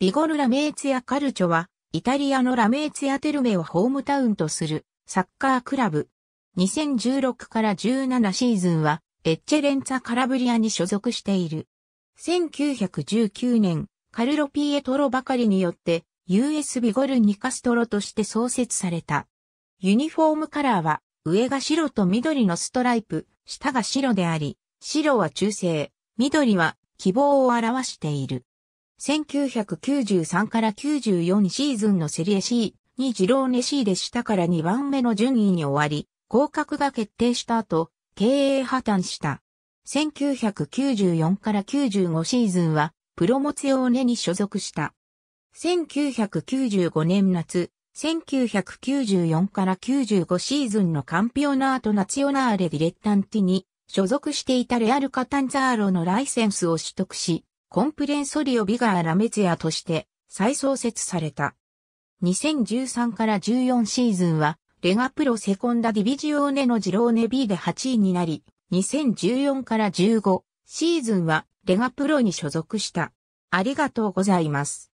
ビゴル・ラメーツィア・カルチョは、イタリアのラメーツィア・テルメをホームタウンとするサッカークラブ。2016から17シーズンは、エッチェレンツァ・カラブリアに所属している。1919年、カルロ・ピエトロばかりによって、US ビゴル・ニカストロとして創設された。ユニフォームカラーは、上が白と緑のストライプ、下が白であり、白は中性、緑は希望を表している。1993から94シーズンのセリエ C にジローネ C でしたから2番目の順位に終わり、降格が決定した後、経営破綻した。1994から95シーズンは、プロモツヨーネに所属した。1995年夏、1994から95シーズンのカンピオナートナチオナーレディレッタンティに所属していたレアルカタンザーロのライセンスを取得し、コンプレンソリオ・ビガー・ラメツヤアとして再創設された。2013から14シーズンは、レガプロセコンダディビジオーネのジローネ B で8位になり、2014から15シーズンはレガプロに所属した。ありがとうございます。